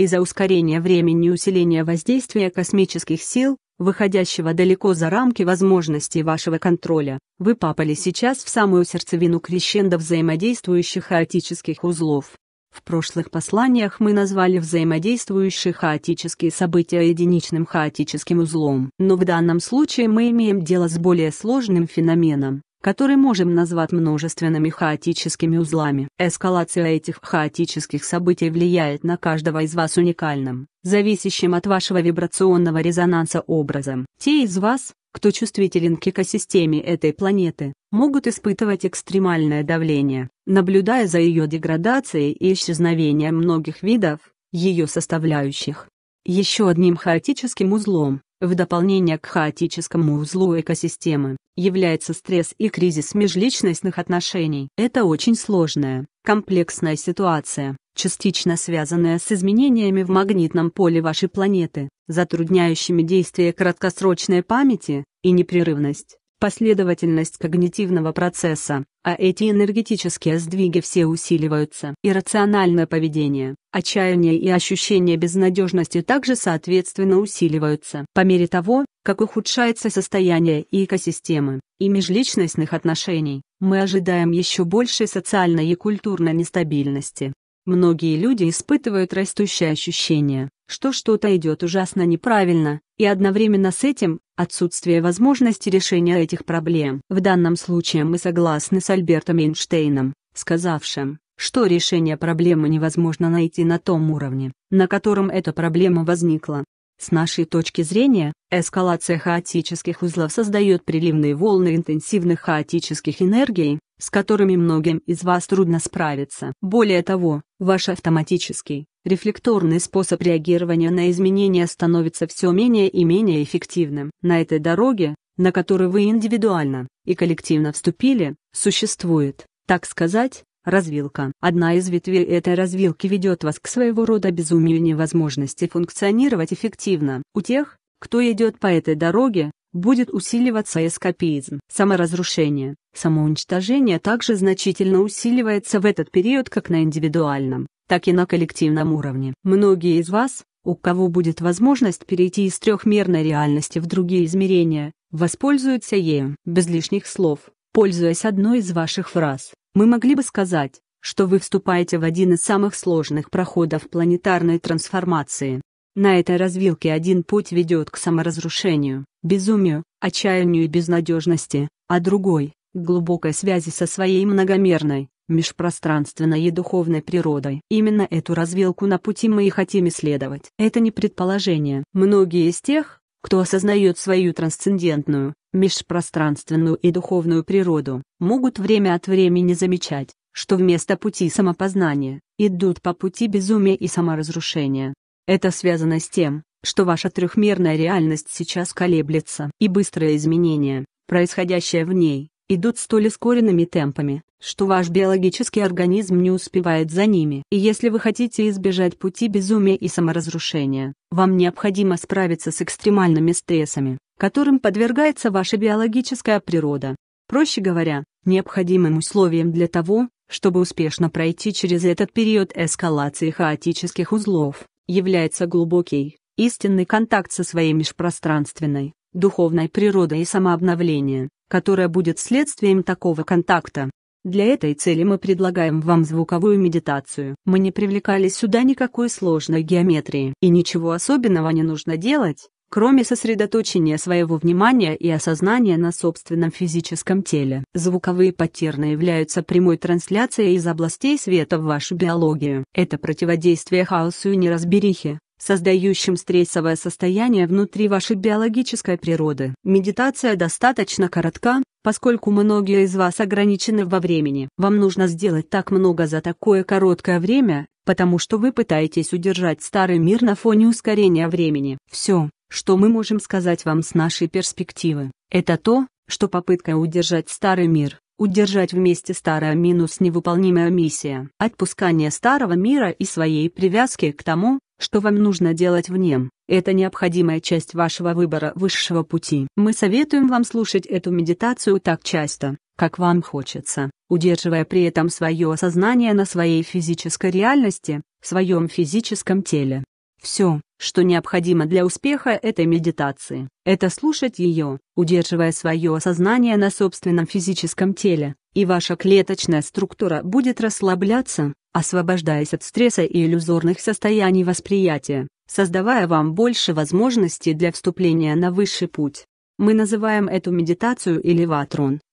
из-за ускорения времени и усиления воздействия космических сил, выходящего далеко за рамки возможностей вашего контроля, вы попали сейчас в самую сердцевину крещенда взаимодействующих хаотических узлов. В прошлых посланиях мы назвали взаимодействующие хаотические события единичным хаотическим узлом, но в данном случае мы имеем дело с более сложным феноменом, которые можем назвать множественными хаотическими узлами. Эскалация этих хаотических событий влияет на каждого из вас уникальным, зависящим от вашего вибрационного резонанса образом. Те из вас, кто чувствителен к экосистеме этой планеты, могут испытывать экстремальное давление, наблюдая за ее деградацией и исчезновением многих видов, ее составляющих. Еще одним хаотическим узлом, в дополнение к хаотическому узлу экосистемы, является стресс и кризис межличностных отношений. Это очень сложная, комплексная ситуация, частично связанная с изменениями в магнитном поле вашей планеты, затрудняющими действие краткосрочной памяти и непрерывность последовательность когнитивного процесса, а эти энергетические сдвиги все усиливаются. Иррациональное поведение, отчаяние и ощущение безнадежности также соответственно усиливаются. По мере того, как ухудшается состояние и экосистемы, и межличностных отношений, мы ожидаем еще большей социальной и культурной нестабильности. Многие люди испытывают растущее ощущение, что что-то идет ужасно неправильно, и одновременно с этим отсутствие возможности решения этих проблем. В данном случае мы согласны с Альбертом Эйнштейном, сказавшим, что решение проблемы невозможно найти на том уровне, на котором эта проблема возникла. С нашей точки зрения, эскалация хаотических узлов создает приливные волны интенсивных хаотических энергий, с которыми многим из вас трудно справиться. Более того, ваш автоматический, рефлекторный способ реагирования на изменения становится все менее и менее эффективным. На этой дороге, на которой вы индивидуально и коллективно вступили, существует, так сказать, развилка. Одна из ветвей этой развилки ведет вас к своего рода безумию невозможности функционировать эффективно. У тех, кто идет по этой дороге, будет усиливаться эскапизм. Саморазрушение, самоуничтожение также значительно усиливается в этот период как на индивидуальном, так и на коллективном уровне. Многие из вас, у кого будет возможность перейти из трехмерной реальности в другие измерения, воспользуются ею. Без лишних слов, пользуясь одной из ваших фраз, мы могли бы сказать, что вы вступаете в один из самых сложных проходов планетарной трансформации. На этой развилке один путь ведет к саморазрушению, безумию, отчаянию и безнадежности, а другой – к глубокой связи со своей многомерной, межпространственной и духовной природой. Именно эту развилку на пути мы и хотим исследовать. Это не предположение. Многие из тех, кто осознает свою трансцендентную, межпространственную и духовную природу, могут время от времени замечать, что вместо пути самопознания, идут по пути безумия и саморазрушения. Это связано с тем, что ваша трехмерная реальность сейчас колеблется, и быстрые изменения, происходящие в ней, идут столь ускоренными темпами, что ваш биологический организм не успевает за ними. И если вы хотите избежать пути безумия и саморазрушения, вам необходимо справиться с экстремальными стрессами, которым подвергается ваша биологическая природа. Проще говоря, необходимым условием для того, чтобы успешно пройти через этот период эскалации хаотических узлов, является глубокий, истинный контакт со своей межпространственной, духовной природой и самообновление, которое будет следствием такого контакта. Для этой цели мы предлагаем вам звуковую медитацию. Мы не привлекали сюда никакой сложной геометрии, и ничего особенного не нужно делать, кроме сосредоточения своего внимания и осознания на собственном физическом теле. Звуковые паттерны являются прямой трансляцией из областей света в вашу биологию. Это противодействие хаосу и неразберихе, создающим стрессовое состояние внутри вашей биологической природы. Медитация достаточно коротка, поскольку многие из вас ограничены во времени. Вам нужно сделать так много за такое короткое время, потому что вы пытаетесь удержать старый мир на фоне ускорения времени. Все, что мы можем сказать вам с нашей перспективы, это то, что попытка удержать старый мир, удержать вместе старое минус невыполнимая миссия. Отпускание старого мира и своей привязки к тому, что вам нужно делать в нем, это необходимая часть вашего выбора высшего пути. Мы советуем вам слушать эту медитацию так часто, как вам хочется, удерживая при этом свое осознание на своей физической реальности, в своем физическом теле. Все, что необходимо для успеха этой медитации – это слушать ее, удерживая свое осознание на собственном физическом теле, и ваша клеточная структура будет расслабляться, освобождаясь от стресса и иллюзорных состояний восприятия, создавая вам больше возможностей для вступления на высший путь. Мы называем эту медитацию или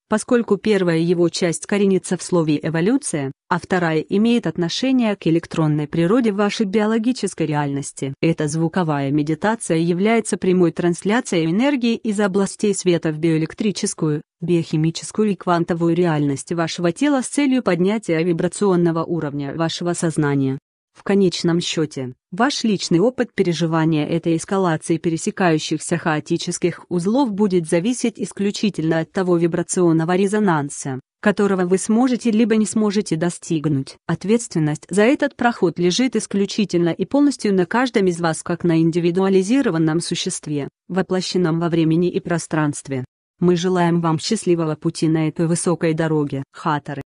поскольку первая его часть коренится в слове «эволюция», а вторая имеет отношение к электронной природе вашей биологической реальности. Эта звуковая медитация является прямой трансляцией энергии из областей света в биоэлектрическую, биохимическую и квантовую реальность вашего тела с целью поднятия вибрационного уровня вашего сознания. В конечном счете, ваш личный опыт переживания этой эскалации пересекающихся хаотических узлов будет зависеть исключительно от того вибрационного резонанса, которого вы сможете либо не сможете достигнуть. Ответственность за этот проход лежит исключительно и полностью на каждом из вас как на индивидуализированном существе, воплощенном во времени и пространстве. Мы желаем вам счастливого пути на этой высокой дороге. Хаторы.